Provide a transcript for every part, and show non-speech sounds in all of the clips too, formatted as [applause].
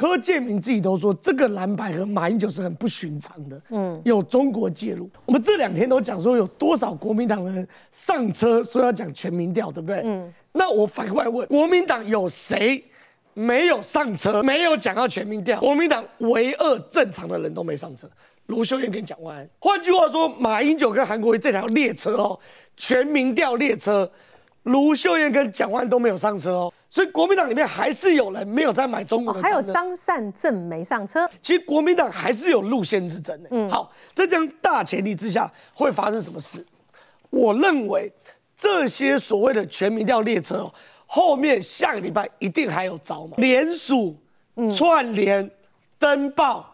柯建明自己都说，这个蓝白和马英九是很不寻常的。嗯，有中国介入，我们这两天都讲说，有多少国民党人上车说要讲全民调，对不对？嗯，那我反过来问，国民党有谁没有上车，没有讲到全民调？国民党唯二正常的人都没上车。卢秀燕跟你万完。换句话说，马英九跟韩国瑜这条列车哦，全民调列车。卢秀燕跟蒋万都没有上车哦，所以国民党里面还是有人没有在买中国。还有张善政没上车。其实国民党还是有路线之争的。嗯，好，在这样大前提之下，会发生什么事？我认为这些所谓的全民调列车，后面下个礼拜一定还有招嘛，联署、串联、登报。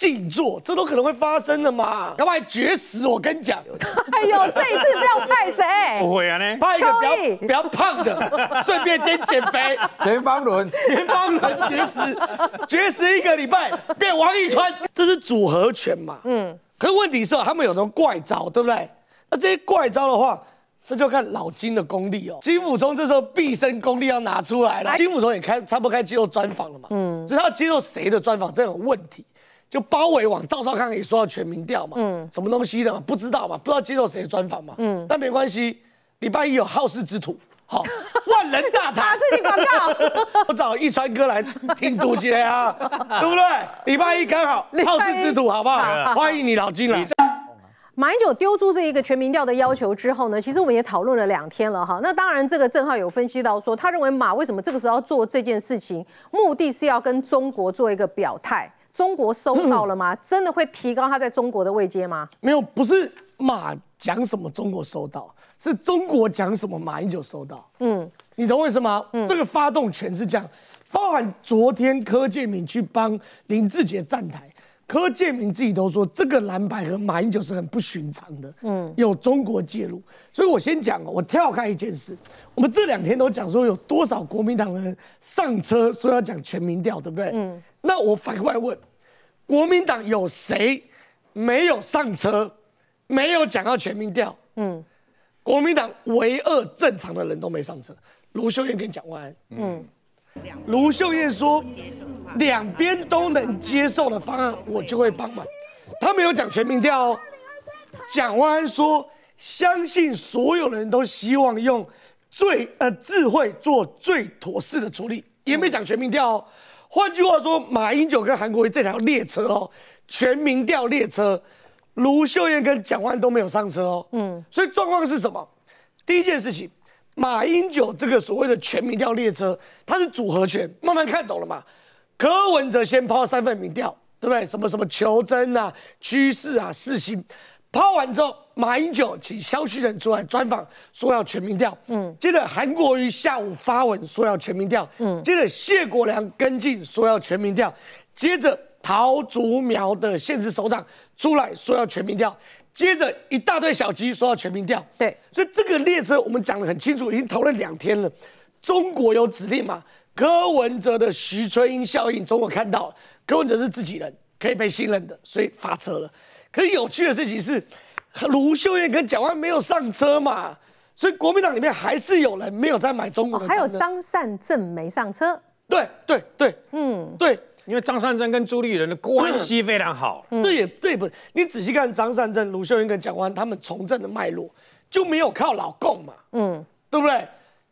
静坐，这都可能会发生的嘛？要不来绝食？我跟你讲，[laughs] 哎呦，这一次不要派谁？不会啊，呢，派一，比比较胖的，[laughs] 顺便先减肥。连方伦，连方伦绝食，绝食一个礼拜变王一川，这是组合拳嘛？嗯，可问题是，他们有什么怪招，对不对？那这些怪招的话，那就看老金的功力哦。金斧冲这时候毕生功力要拿出来了，金斧冲也开，差不开接受专访了嘛？嗯，只要接受谁的专访，这有问题。就包围网，赵少康也说到全民调嘛，嗯，什么东西的嘛，不知道嘛，不知道接受谁的专访嘛，嗯，但没关系，礼拜一有好事之徒，好，[laughs] 万人大谈自己广告，[laughs] 我找一川哥来听堵截啊，[laughs] 对不对？礼拜一刚好好事之徒，好不好？欢迎你老金来。马英九丢出这一个全民调的要求之后呢，其实我们也讨论了两天了哈。那当然，这个郑浩有分析到说，他认为马为什么这个时候做这件事情，目的是要跟中国做一个表态。中国收到了吗？真的会提高他在中国的位阶吗？没有，不是马讲什么中国收到，是中国讲什么马英九收到。嗯，你懂为什么？嗯，这个发动权是这样，包含昨天柯建明去帮林志杰站台，柯建明自己都说这个蓝白和马英九是很不寻常的。嗯，有中国介入，所以我先讲我跳开一件事。我们这两天都讲说，有多少国民党人上车说要讲全民调，对不对？嗯。那我反过来问，国民党有谁没有上车，没有讲到全民调？嗯。国民党唯二正常的人都没上车。卢秀燕跟蒋万安。嗯。卢秀燕说，两边都能接受的方案，我就会帮忙。他没有讲全民调。蒋万安说，相信所有人都希望用。最呃，智慧做最妥适的处理，也没讲全民调哦。换句话说，马英九跟韩国瑜这条列车哦，全民调列车，卢秀燕跟蒋万都没有上车哦。嗯，所以状况是什么？第一件事情，马英九这个所谓的全民调列车，它是组合拳，慢慢看懂了嘛？柯文哲先抛三分民调，对不对？什么什么求真啊、趋势啊、四心，抛完之后。马英九请消息人出来专访，说要全民调。嗯，接着韩国瑜下午发文说要全民调。嗯，接着谢国良跟进说要全民调。接着陶竹苗的县市首长出来说要全民调。接着一大堆小鸡说要全民调。对，所以这个列车我们讲的很清楚，已经投了两天了。中国有指令嘛？柯文哲的徐春英效应，中国看到了，柯文哲是自己人，可以被信任的，所以发车了。可是有趣的事情是。卢秀燕跟蒋万没有上车嘛，所以国民党里面还是有人没有在买中国人。还有张善政没上车。对对对，嗯，对，因为张善政跟朱立伦的关系非常好，这也这不，你仔细看张善政、卢秀燕跟蒋万他们从政的脉络，就没有靠老共嘛，嗯，对不对？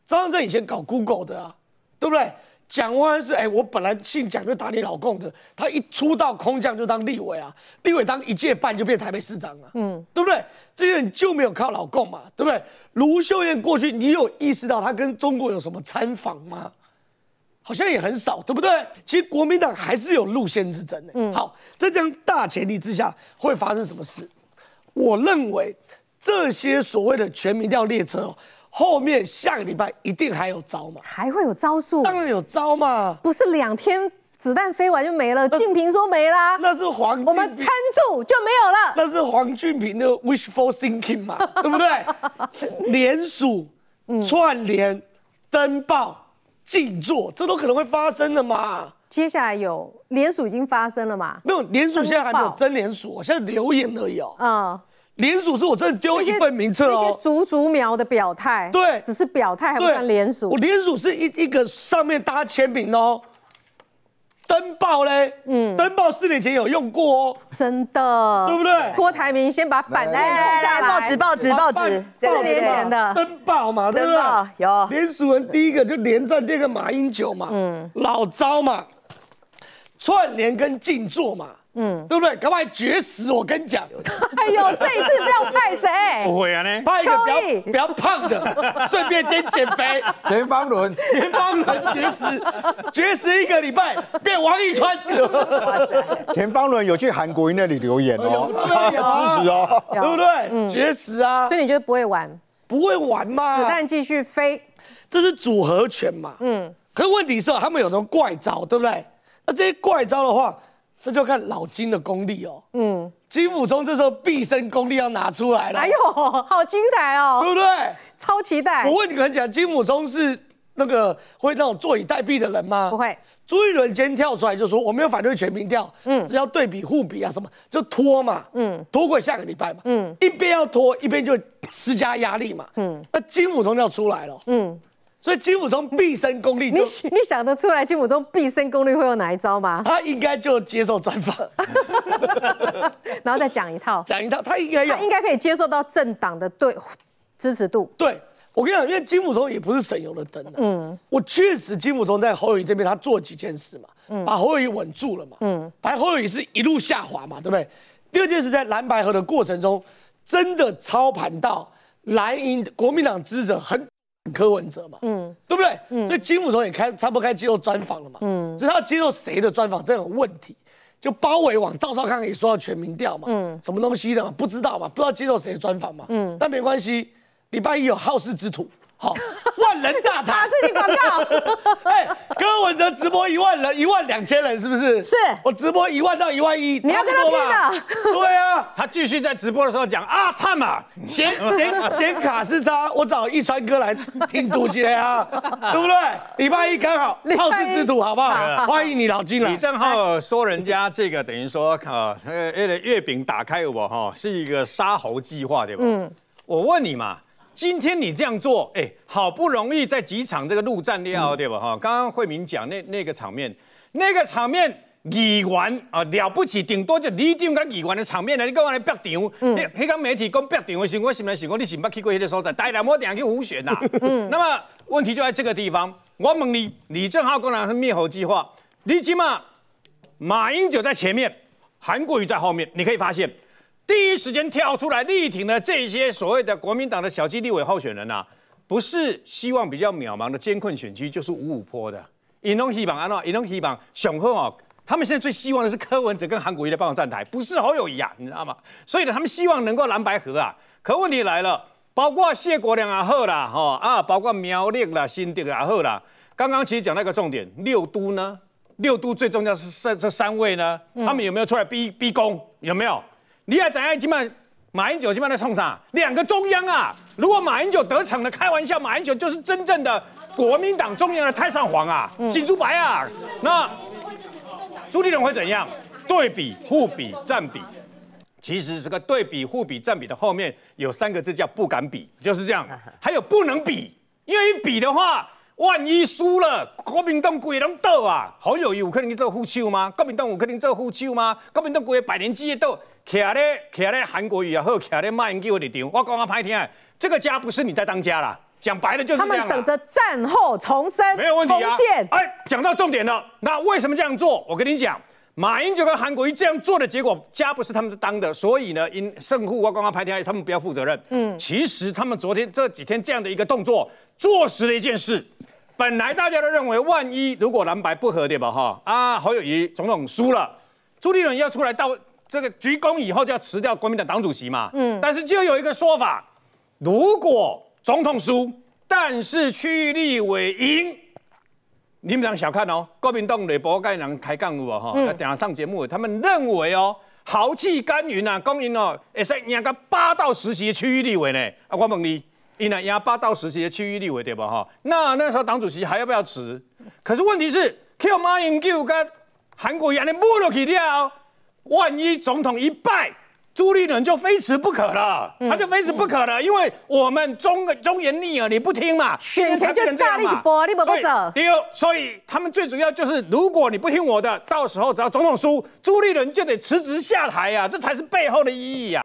张善政以前搞 Google 的啊，对不对？蒋万安是哎，我本来姓蒋就打你老公的，他一出道空降就当立委啊，立委当一届半就变台北市长啊，嗯，对不对？这些人就没有靠老公嘛，对不对？卢秀燕过去，你有意识到她跟中国有什么参访吗？好像也很少，对不对？其实国民党还是有路线之争的。嗯，好，在这样大前提之下会发生什么事？我认为这些所谓的全民调列车。后面下个礼拜一定还有招嘛？还会有招数？当然有招嘛！不是两天子弹飞完就没了？静平说没啦，那是黄，我们撑住就没有了。那是黄俊平的 wishful thinking 嘛，[laughs] 对不对？联署、串联、登报、静坐，这都可能会发生的嘛？接下来有联署已经发生了嘛？没有联署，现在还没有真联署，现在流言而已哦。啊。联署是我真的丢一份名册哦，那些逐逐秒的表态，对，只是表态，还不算联署。我联署是一一个上面搭签名哦，登报嘞，嗯，登报四年前有用过哦，真的，对不对？郭台铭先把板凳扣下来，报纸报纸报纸，四年前的登报嘛，对不对？有联署人第一个就连战第二个马英九嘛，嗯，老招嘛，串联跟静坐嘛。嗯，对不对？可不可以绝食。我跟你讲，哎呦，[laughs] 这一次不要派谁？不会啊，呢，派一个比较比较胖的，[laughs] 顺便先减肥。田方伦，田方伦绝食，绝食一个礼拜变王一川。田方伦有去韩国营那里留言哦，支持哦，对不对？绝食啊，所以你觉得不会玩？不会玩吗？子弹继续飞，这是组合拳嘛？嗯。可是问题是，他们有什么怪招，对不对？那这些怪招的话。那就要看老金的功力哦。嗯，金辅中这时候毕生功力要拿出来了。哎呦，好精彩哦，对不对？超期待。我问你们讲，金辅中是那个会那种坐以待毙的人吗？不会。朱一伦今天跳出来就说我没有反对全民调，嗯，只要对比、互比啊什么就拖嘛，嗯，拖过下个礼拜嘛，嗯，一边要拖一边就施加压力嘛，嗯，那金辅中要出来了，嗯。所以金武中毕生功力，你你想得出来金武中毕生功力会有哪一招吗？他应该就接受专访，[laughs] 然后再讲一套，讲一套，他应该要，他应该可以接受到政党的对支持度。对，我跟你讲，因为金武中也不是省油的灯。嗯，我确实金武中在侯友谊这边，他做几件事嘛，把侯友谊稳住了嘛，嗯，白侯友谊是一路下滑嘛，对不对？第二件事在蓝白河的过程中，真的操盘到蓝营国民党支持者很。柯文哲嘛，嗯，对不对？嗯，所以金斧头也开差不开接受专访了嘛，嗯，所以他接受谁的专访，这有问题就包围网赵少康也说到全民调嘛，嗯，什么东西的嘛，不知道嘛，不知道接受谁的专访嘛，嗯，但没关系，礼拜一有好事之徒，好，万人大 [laughs] 他自己广告，[laughs] 哎。直播一万人，一万两千人，是不是？是我直播一万到一万一，你要跟他吧。对啊，他继续在直播的时候讲啊，差嘛显 [laughs] 显显卡是差，我找一川哥来听读机啊，[laughs] 对不对？礼拜一刚好好事之土，好不好？欢迎你老金来。你正好说人家这个等于说啊，呃，月饼打开我哈，是一个杀猴计划，对吧？嗯，我问你嘛。今天你这样做，哎，好不容易在几场这个陆战料，对吧？哈，刚刚惠明讲那那个场面，那个场面，议完啊了不起，顶多就李定跟议完的场面呢。你跟我来北顶，那那媒体讲北顶的时候，我心里面想，我你是是去过那个所在。带来我定去胡选呐。[laughs] 嗯。那么问题就在这个地方，我问你，李正浩公然灭猴计划，你起码马英九在前面，韩国瑜在后面，你可以发现。第一时间跳出来力挺的这些所谓的国民党的小基立委候选人啊，不是希望比较渺茫的艰困选区，就是五五坡的尹希望安啊，尹东希望雄厚哦。他们现在最希望的是柯文哲跟韩国瑜的帮我站台，不是侯友谊啊，你知道吗？所以呢，他们希望能够蓝白合啊。可问题来了，包括谢国良啊，好啦，哈啊，包括苗栗啦、新店也好啦。刚刚其实讲那个重点，六都呢，六都最重要是这这三位呢，他们有没有出来逼逼宫？有没有？你要怎样？今晚马英九今晚的冲上？两个中央啊！如果马英九得逞了，开玩笑，马英九就是真正的国民党中央的太上皇啊，新猪白啊！那朱立伦会怎样？对比、互比、占比，其实这个对比、互比、占比的后面有三个字叫不敢比，就是这样。还有不能比，因为比的话。万一输了，国民党鬼能斗啊！好有义务可能做副手吗？国民党有可能做副手吗？国民党鬼百年基业斗，徛咧徛咧韩国瑜啊，或徛咧马英九位丢？我刚刚拍听，这个家不是你在当家啦。讲白了就是他们等着战后重生，没有问重建。哎，讲到重点了，那为什么这样做？我跟你讲，马英九跟韩国瑜这样做的结果，家不是他们当的。所以呢，因胜负我刚刚拍听，他们不要负责任。嗯，其实他们昨天这几天这样的一个动作，坐实了一件事。本来大家都认为，万一如果蓝白不合的吧，哈啊，侯友谊总统输了，朱立伦要出来到这个鞠躬以后就要辞掉国民党党主席嘛。嗯，但是就有一个说法，如果总统输，但是区域立委赢，你们不要小看哦，国民党内部该人开干舞哦，哈，那等下上节目，他们认为哦，豪气干云呐，公云哦，会使赢个八到十席区域立委呢，啊，我问你，伊那亚巴到时期的区域力为对不哈？那那时候党主席还要不要辞？可是问题是，QIYI 跟韩国演的摸落去掉。万一总统一败，朱立伦就非辞不可了，他就非死不可了，因为我们忠忠言逆耳，你不听嘛，选前就炸你一波，你不走。第二，所以他们最主要就是，如果你不听我的，到时候只要总统输，朱立伦就得辞职下台呀，这才是背后的意义呀。